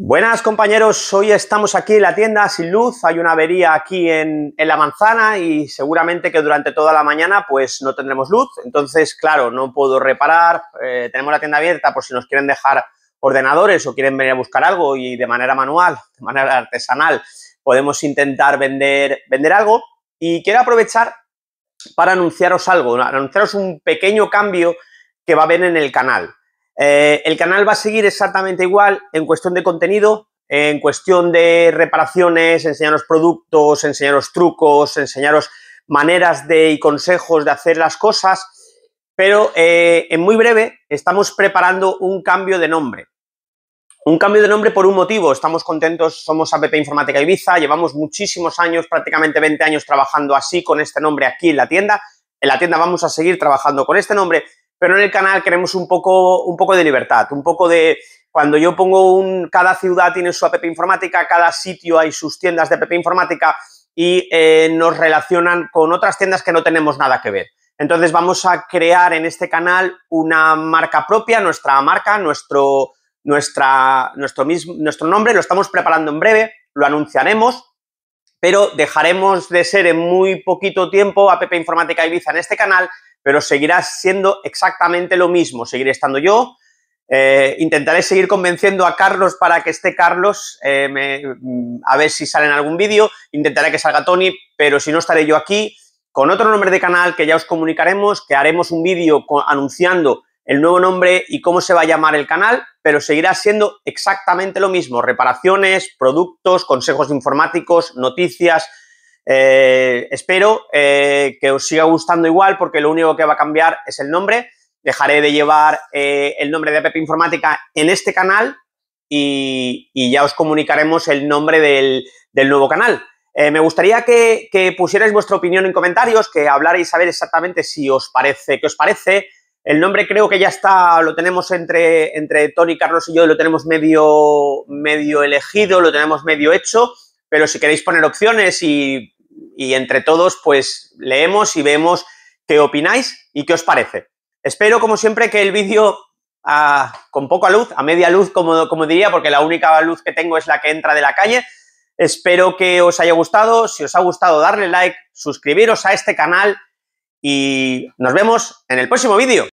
Buenas compañeros, hoy estamos aquí en la tienda sin luz, hay una avería aquí en, la manzana y seguramente que durante toda la mañana pues no tendremos luz, entonces claro, no puedo reparar, eh, tenemos la tienda abierta por si nos quieren dejar ordenadores o quieren venir a buscar algo y de manera manual, de manera artesanal, podemos intentar vender, vender algo y quiero aprovechar para anunciaros algo, anunciaros un pequeño cambio que va a haber en el canal. Eh, el canal va a seguir exactamente igual en cuestión de contenido, en cuestión de reparaciones, enseñaros productos, enseñaros trucos, enseñaros maneras de, y consejos de hacer las cosas, pero eh, en muy breve estamos preparando un cambio de nombre. Un cambio de nombre por un motivo, estamos contentos, somos APP Informática Ibiza, llevamos muchísimos años, prácticamente 20 años trabajando así con este nombre aquí en la tienda. En la tienda vamos a seguir trabajando con este nombre, pero en el canal queremos un poco, un poco de libertad, un poco de... Cuando yo pongo un... Cada ciudad tiene su app informática, cada sitio hay sus tiendas de app informática y eh, nos relacionan con otras tiendas que no tenemos nada que ver. Entonces vamos a crear en este canal una marca propia, nuestra marca, nuestro, nuestra, nuestro, nuestro nombre, lo estamos preparando en breve, lo anunciaremos, pero dejaremos de ser en muy poquito tiempo App Informática Ibiza en este canal pero seguirá siendo exactamente lo mismo. Seguiré estando yo. Eh, intentaré seguir convenciendo a Carlos para que esté Carlos, eh, mm, a ver si sale en algún vídeo. Intentaré que salga Tony, pero si no estaré yo aquí, con otro nombre de canal que ya os comunicaremos, que haremos un vídeo anunciando el nuevo nombre y cómo se va a llamar el canal, pero seguirá siendo exactamente lo mismo. Reparaciones, productos, consejos informáticos, noticias, eh, espero eh, que os siga gustando igual porque lo único que va a cambiar es el nombre. Dejaré de llevar eh, el nombre de Pepe Informática en este canal y, ya os comunicaremos el nombre del, nuevo canal. me gustaría que, pusierais vuestra opinión en comentarios, que hablarais a ver exactamente si os parece, qué os parece. El nombre creo que ya está, lo tenemos entre, entre Tony, Carlos y yo, lo tenemos medio, medio elegido, lo tenemos medio hecho, pero si queréis poner opciones y y entre todos pues leemos y vemos qué opináis y qué os parece. Espero, como siempre, que el vídeo con poca luz, a media luz, como, como diría, porque la única luz que tengo es la que entra de la calle. Espero que os haya gustado. Si os ha gustado, darle like, suscribiros a este canal y nos vemos en el próximo vídeo.